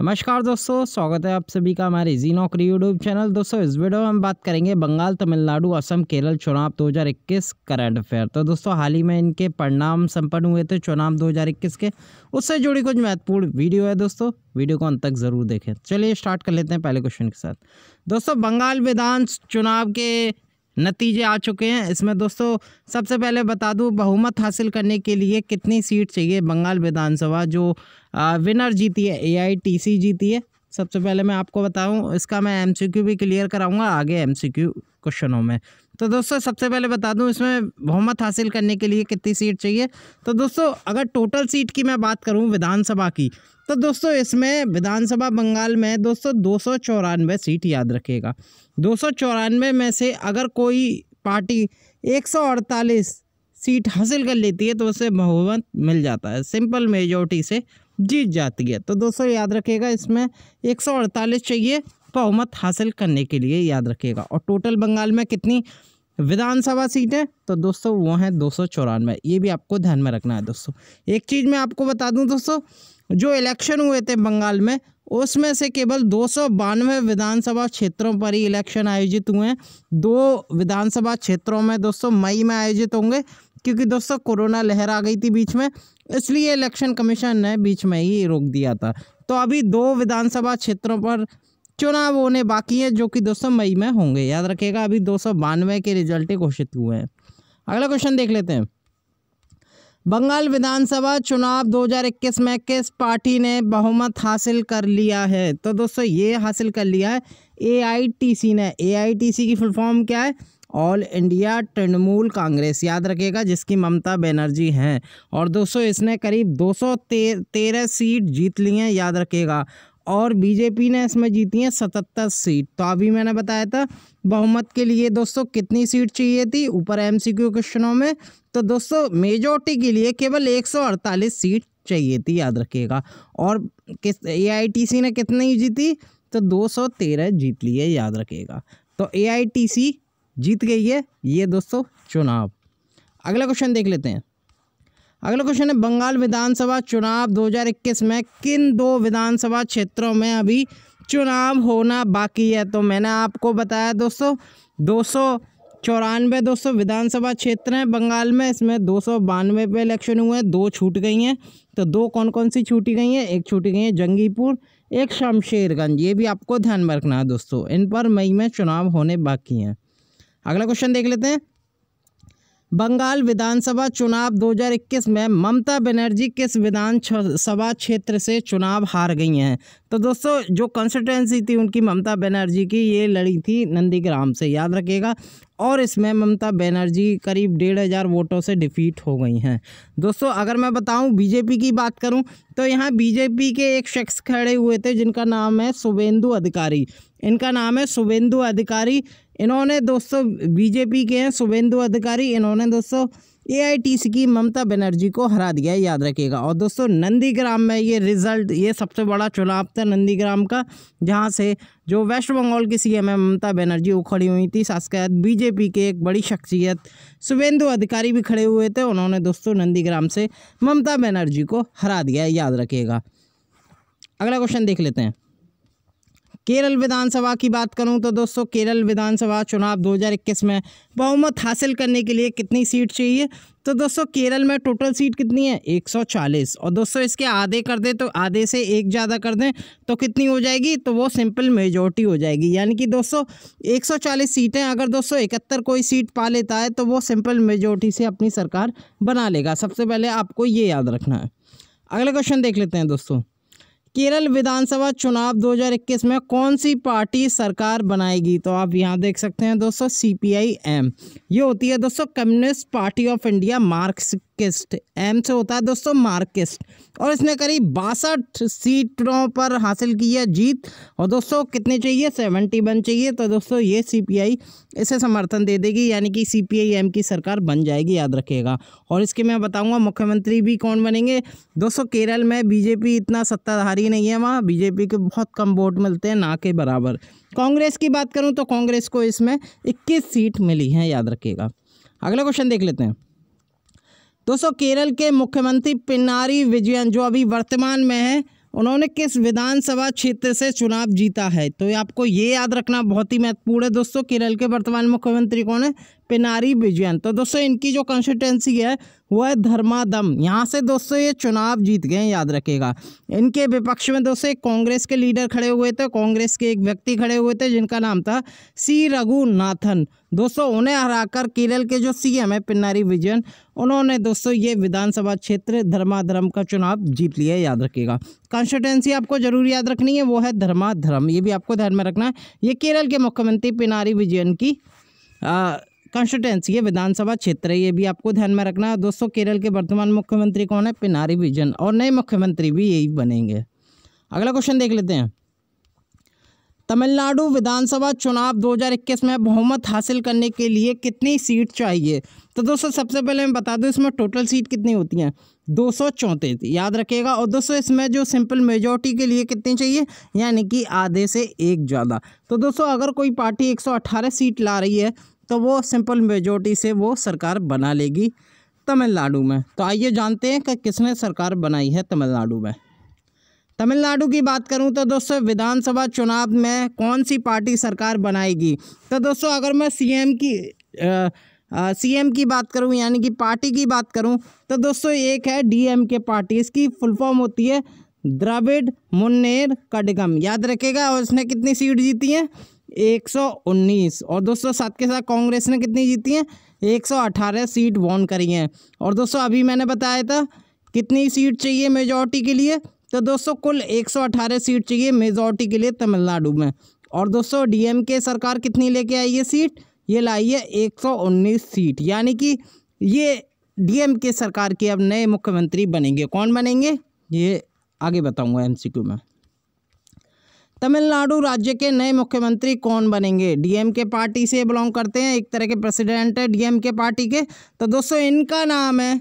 नमस्कार दोस्तों स्वागत है आप सभी का हमारे इजी नौकरी यूट्यूब चैनल दोस्तों इस वीडियो में हम बात करेंगे बंगाल तमिलनाडु असम केरल चुनाव 2021 करंट अफेयर तो दोस्तों हाल ही में इनके परिणाम संपन्न हुए थे चुनाव 2021 के उससे जुड़ी कुछ महत्वपूर्ण वीडियो है दोस्तों वीडियो को अंत तक ज़रूर देखें चलिए स्टार्ट कर लेते हैं पहले क्वेश्चन के साथ दोस्तों बंगाल विधान चुनाव के नतीजे आ चुके हैं इसमें दोस्तों सबसे पहले बता दूं बहुमत हासिल करने के लिए कितनी सीट चाहिए बंगाल विधानसभा जो विनर जीती है एआईटीसी जीती है सबसे पहले मैं आपको बताऊं इसका मैं एमसीक्यू भी क्लियर कराऊंगा आगे एमसीक्यू क्वेश्चनों में तो दोस्तों सबसे पहले बता दूं इसमें बहुमत हासिल करने के लिए कितनी सीट चाहिए तो दोस्तों अगर टोटल सीट की मैं बात करूं विधानसभा की तो दोस्तों इसमें विधानसभा बंगाल में दोस्तों दो सीट याद रखेगा दो में से अगर कोई पार्टी एक सीट हासिल कर लेती है तो उसे बहुमत मिल जाता है सिंपल मेजोरिटी से जीत जाती है तो दोस्तों याद रखिएगा इसमें एक चाहिए बहुमत हासिल करने के लिए याद रखिएगा और टोटल बंगाल में कितनी विधानसभा सीटें तो दोस्तों वो हैं दो सौ चौरानवे ये भी आपको ध्यान में रखना है दोस्तों एक चीज़ मैं आपको बता दूं दोस्तों जो इलेक्शन हुए थे बंगाल में उसमें से केवल दो विधानसभा क्षेत्रों पर ही इलेक्शन आयोजित हुए हैं दो विधानसभा क्षेत्रों में दोस्तों मई में आयोजित होंगे क्योंकि दोस्तों कोरोना लहर आ गई थी बीच में इसलिए इलेक्शन कमीशन ने बीच में ही रोक दिया था तो अभी दो विधानसभा क्षेत्रों पर चुनाव होने बाकी हैं जो कि दो मई में होंगे याद रखिएगा अभी दो के रिजल्ट घोषित हुए हैं अगला क्वेश्चन देख लेते हैं बंगाल विधानसभा चुनाव 2021 में किस पार्टी ने बहुमत हासिल कर लिया है तो दोस्तों ये हासिल कर लिया है एआईटीसी ने एआईटीसी की फुल फॉर्म क्या है ऑल इंडिया तृणमूल कांग्रेस याद रखेगा जिसकी ममता बनर्जी हैं और दोस्तों इसने करीब दो सौ तेरह सीट जीत ली हैं याद रखेगा और बीजेपी ने इसमें जीती हैं सतहत्तर सीट तो अभी मैंने बताया था बहुमत के लिए दोस्तों कितनी सीट चाहिए थी ऊपर एमसीक्यू क्वेश्चनों में तो दोस्तों मेजोरिटी के लिए केवल 148 सीट चाहिए थी याद रखिएगा और किस एआईटीसी ने कितनी जीती तो 213 जीत ली है याद रखिएगा तो एआईटीसी जीत गई है ये दोस्तों चुनाव अगला क्वेश्चन देख लेते हैं अगला क्वेश्चन है बंगाल विधानसभा चुनाव 2021 में किन दो विधानसभा क्षेत्रों में अभी चुनाव होना बाकी है तो मैंने आपको बताया दोस्तों दो सौ चौरानवे दोस्तों विधानसभा क्षेत्र हैं बंगाल में इसमें दो सौ बानवे पे इलेक्शन हुए हैं दो छूट गई हैं तो दो कौन कौन सी छूटी गई हैं एक छूटी गई है जंगीपुर एक शमशेरगंज ये भी आपको ध्यान में रखना है दोस्तों इन पर मई में चुनाव होने बाकी हैं अगला क्वेश्चन देख लेते हैं बंगाल विधानसभा चुनाव 2021 में ममता बनर्जी किस विधान सभा क्षेत्र से चुनाव हार गई हैं तो दोस्तों जो कंस्टिट्यूंसी थी उनकी ममता बनर्जी की ये लड़ी थी नंदीग्राम से याद रखिएगा और इसमें ममता बनर्जी करीब डेढ़ हज़ार वोटों से डिफीट हो गई हैं दोस्तों अगर मैं बताऊं बीजेपी की बात करूं तो यहाँ बीजेपी के एक शख्स खड़े हुए थे जिनका नाम है शुभेंदु अधिकारी इनका नाम है शुभेंदु अधिकारी इन्होंने दोस्तों बीजेपी के हैं शुभेंदु अधिकारी इन्होंने दोस्तों एआईटीसी की ममता बनर्जी को हरा दिया याद रखिएगा और दोस्तों नंदीग्राम में ये रिजल्ट ये सबसे बड़ा चुनाव था नंदीग्राम का जहाँ से जो वेस्ट बंगाल की सीएम है ममता बनर्जी वो खड़ी हुई थी शासकायद बीजेपी के एक बड़ी शख्सियत शुभेंदु अधिकारी भी खड़े हुए थे उन्होंने दोस्तों नंदीग्राम से ममता बनर्जी को हरा दिया याद रखिएगा अगला क्वेश्चन देख लेते हैं केरल विधानसभा की बात करूं तो दोस्तों केरल विधानसभा चुनाव 2021 में बहुमत हासिल करने के लिए कितनी सीट चाहिए तो दोस्तों केरल में टोटल सीट कितनी है 140 और दोस्तों इसके आधे कर दें तो आधे से एक ज़्यादा कर दें तो कितनी हो जाएगी तो वो सिंपल मेजोरिटी हो जाएगी यानी कि दोस्तों एक सीटें अगर दोस्तों इकहत्तर कोई सीट पा लेता है तो वो सिंपल मेजोरिटी से अपनी सरकार बना लेगा सबसे पहले आपको ये याद रखना है अगला क्वेश्चन देख लेते हैं दोस्तों केरल विधानसभा चुनाव 2021 में कौन सी पार्टी सरकार बनाएगी तो आप यहाँ देख सकते हैं दोस्तों सी पी आई एम ये होती है दोस्तों communist party of India Marx Marxist M से होता है दोस्तों मार्किस्ट और इसने करीब बासठ सीटों पर हासिल की है जीत और दोस्तों कितने चाहिए सेवेंटी वन चाहिए तो दोस्तों ये सीपीआई इसे समर्थन दे देगी यानी कि सीपीआई एम की सरकार बन जाएगी याद रखिएगा और इसके मैं बताऊंगा मुख्यमंत्री भी कौन बनेंगे दोस्तों केरल में बीजेपी इतना सत्ताधारी नहीं है वहाँ बीजेपी के बहुत कम वोट मिलते हैं ना के बराबर कांग्रेस की बात करूँ तो कांग्रेस को इसमें इक्कीस सीट मिली है याद रखिएगा अगला क्वेश्चन देख लेते हैं दोस्तों केरल के मुख्यमंत्री पिनारी विजयन जो अभी वर्तमान में है उन्होंने किस विधानसभा क्षेत्र से चुनाव जीता है तो आपको ये याद रखना बहुत ही महत्वपूर्ण है दोस्तों केरल के वर्तमान मुख्यमंत्री कौन है पिनारी विजयन तो दोस्तों इनकी जो कंस्टिट्यूंसी है वो है धर्मादम यहाँ से दोस्तों ये चुनाव जीत गए याद रखेगा इनके विपक्ष में दोस्तों एक कांग्रेस के लीडर खड़े हुए थे कांग्रेस के एक व्यक्ति खड़े हुए थे जिनका नाम था सी रघुनाथन दोस्तों उन्हें हराकर केरल के जो सीएम है पिन्नारी विजयन उन्होंने दोस्तों ये विधानसभा क्षेत्र धर्माधर्म का चुनाव जीत लिया है याद रखिएगा कॉन्स्टिट्यूंसी आपको जरूर याद रखनी है वो है धर्माधर्म ये भी आपको ध्यान में रखना है ये केरल के मुख्यमंत्री पिनारी विजयन की कॉन्स्टिट्यूंसी ये विधानसभा क्षेत्र है ये भी आपको ध्यान में रखना है दोस्तों केरल के वर्तमान मुख्यमंत्री कौन है पिनारी विजयन और नए मुख्यमंत्री भी यही बनेंगे अगला क्वेश्चन देख लेते हैं तमिलनाडु विधानसभा चुनाव 2021 में बहुमत हासिल करने के लिए कितनी सीट चाहिए तो दोस्तों सबसे पहले मैं बता दूं इसमें टोटल सीट कितनी होती हैं दो सौ चौंतीस याद रखिएगा और दोस्तों इसमें जो सिंपल मेजोरिटी के लिए कितनी चाहिए यानी कि आधे से एक ज़्यादा तो दोस्तों अगर कोई पार्टी एक सीट ला रही है तो वो सिंपल मेजोरिटी से वो सरकार बना लेगी तमिलनाडु में तो आइए जानते हैं कि किसने सरकार बनाई है तमिलनाडु में तमिलनाडु की बात करूं तो दोस्तों विधानसभा चुनाव में कौन सी पार्टी सरकार बनाएगी तो दोस्तों अगर मैं सीएम की सीएम की बात करूं यानी कि पार्टी की बात करूं तो दोस्तों एक है डीएम के पार्टी इसकी फुल फॉर्म होती है द्रविड मुन्नेर कड़गम याद रखेगा और इसने कितनी सीट जीती हैं 119 और दोस्तों साथ के साथ कांग्रेस ने कितनी जीती हैं 118 सीट वॉन करी हैं और दोस्तों अभी मैंने बताया था कितनी सीट चाहिए मेजॉरिटी के लिए तो दोस्तों कुल 118 सीट चाहिए मेजोरिटी के लिए तमिलनाडु में और दोस्तों डीएमके सरकार कितनी लेके आई है सीट ये लाई है 119 सीट यानी कि ये डीएमके सरकार के अब नए मुख्यमंत्री बनेंगे कौन बनेंगे ये आगे बताऊंगा एमसीक्यू में तमिलनाडु राज्य के नए मुख्यमंत्री कौन बनेंगे डीएमके पार्टी से बिलोंग करते हैं एक तरह के प्रेसिडेंट है डीएमके पार्टी के तो दोस्तों इनका नाम है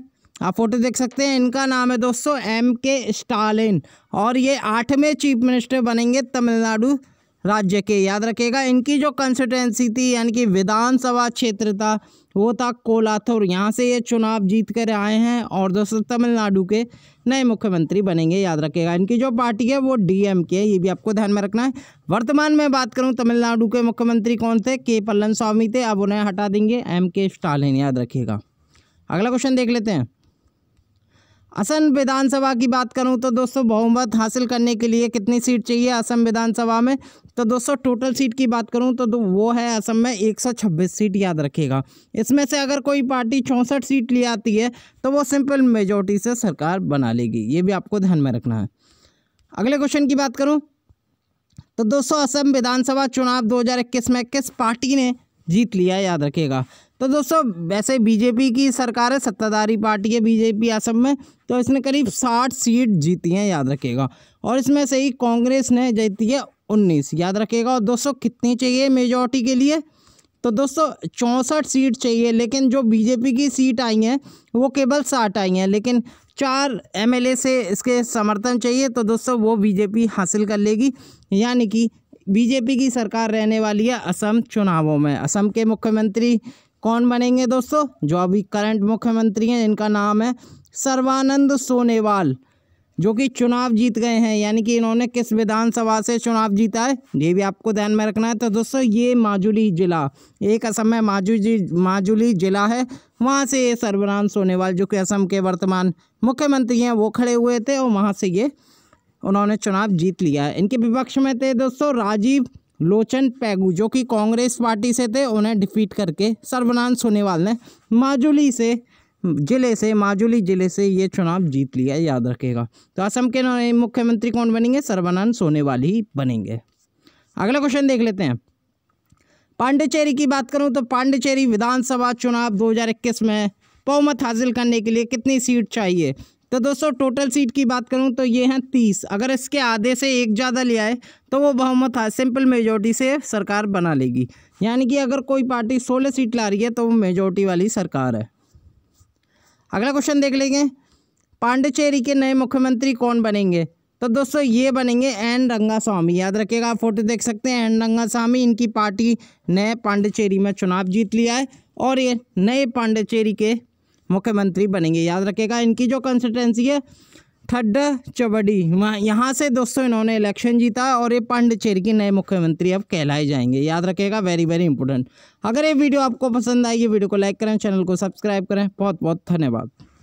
आप फोटो देख सकते हैं इनका नाम है दोस्तों एम के स्टालिन और ये आठवें चीफ मिनिस्टर बनेंगे तमिलनाडु राज्य के याद रखेगा इनकी जो कंस्टिटेंसी थी यानी कि विधानसभा क्षेत्र था वो था कोलाथुर यहाँ से ये चुनाव जीत कर आए हैं और दोस्तों तमिलनाडु के नए मुख्यमंत्री बनेंगे याद रखेगा इनकी जो पार्टी है वो डीएमके के ये भी आपको ध्यान में रखना है वर्तमान में बात करूँ तमिलनाडु के मुख्यमंत्री कौन थे के पल्लन स्वामी थे अब उन्हें हटा देंगे एम के स्टालिन याद रखिएगा अगला क्वेश्चन देख लेते हैं असम विधानसभा की बात करूं तो दोस्तों बहुमत हासिल करने के लिए कितनी सीट चाहिए असम विधानसभा में तो दोस्तों टोटल सीट की बात करूं तो वो है असम में 126 सीट याद रखिएगा इसमें से अगर कोई पार्टी चौंसठ सीट ले आती है तो वो सिंपल मेजोरिटी से सरकार बना लेगी ये भी आपको ध्यान में रखना है अगले क्वेश्चन की बात करूँ तो दोस्तों असम विधानसभा चुनाव दो में किस पार्टी ने जीत लिया याद रखिएगा तो दोस्तों वैसे बीजेपी की सरकार है सत्ताधारी पार्टी है बीजेपी असम में तो इसने करीब साठ सीट जीती हैं याद रखिएगा और इसमें से ही कांग्रेस ने जीती है उन्नीस याद रखिएगा और दोस्तों कितनी चाहिए मेजोरिटी के लिए तो दोस्तों चौंसठ सीट चाहिए लेकिन जो बीजेपी की सीट आई हैं वो केवल साठ आई हैं लेकिन चार एमएलए से इसके समर्थन चाहिए तो दोस्तों वो बीजेपी हासिल कर लेगी यानी कि बीजेपी की सरकार रहने वाली है असम चुनावों में असम के मुख्यमंत्री कौन बनेंगे दोस्तों जो अभी करंट मुख्यमंत्री हैं इनका नाम है सर्वानंद सोनेवाल जो कि चुनाव जीत गए हैं यानी कि इन्होंने किस विधानसभा से चुनाव जीता है ये भी आपको ध्यान में रखना है तो दोस्तों ये माजुली जिला एक असम में माजुली माजुली जिला है वहाँ से ये सर्वानंद सोनेवाल जो कि असम के वर्तमान मुख्यमंत्री हैं वो खड़े हुए थे और वहाँ से ये उन्होंने चुनाव जीत लिया है इनके विपक्ष में थे दोस्तों राजीव लोचन पैगू जो कि कांग्रेस पार्टी से थे उन्हें डिफीट करके सर्वनाम सोनेवाल ने माजुली से जिले से माजुली जिले से ये चुनाव जीत लिया याद रखेगा तो असम के नए मुख्यमंत्री कौन बनेंगे सर्वानंद सोनेवाल ही बनेंगे अगला क्वेश्चन देख लेते हैं पांडिचेरी की बात करूं तो पांडिचेरी विधानसभा चुनाव 2021 में बहुमत हासिल करने के लिए कितनी सीट चाहिए तो दोस्तों टोटल सीट की बात करूं तो ये हैं तीस अगर इसके आधे से एक ज़्यादा ले आए तो वो बहुमत है सिंपल मेजोरिटी से सरकार बना लेगी यानी कि अगर कोई पार्टी सोलह सीट ला रही है तो वो मेजोरिटी वाली सरकार है अगला क्वेश्चन देख लेंगे पांडिचेरी के नए मुख्यमंत्री कौन बनेंगे तो दोस्तों ये बनेंगे एन रंगा स्वामी याद रखिएगा आप फोटो देख सकते हैं एन रंगा स्वामी इनकी पार्टी नए पांडिचेरी में चुनाव जीत लिया है और ये नए पांडिचेरी के मुख्यमंत्री बनेंगे याद रखेगा इनकी जो कंस्टिटेंसी है थड्डा चबडी यहाँ से दोस्तों इन्होंने इलेक्शन जीता और ये पांडेचेरी के नए मुख्यमंत्री अब कहलाए जाएंगे याद रखेगा वेरी वेरी इंपॉर्टेंट अगर ये वीडियो आपको पसंद आई ये वीडियो को लाइक करें चैनल को सब्सक्राइब करें बहुत बहुत धन्यवाद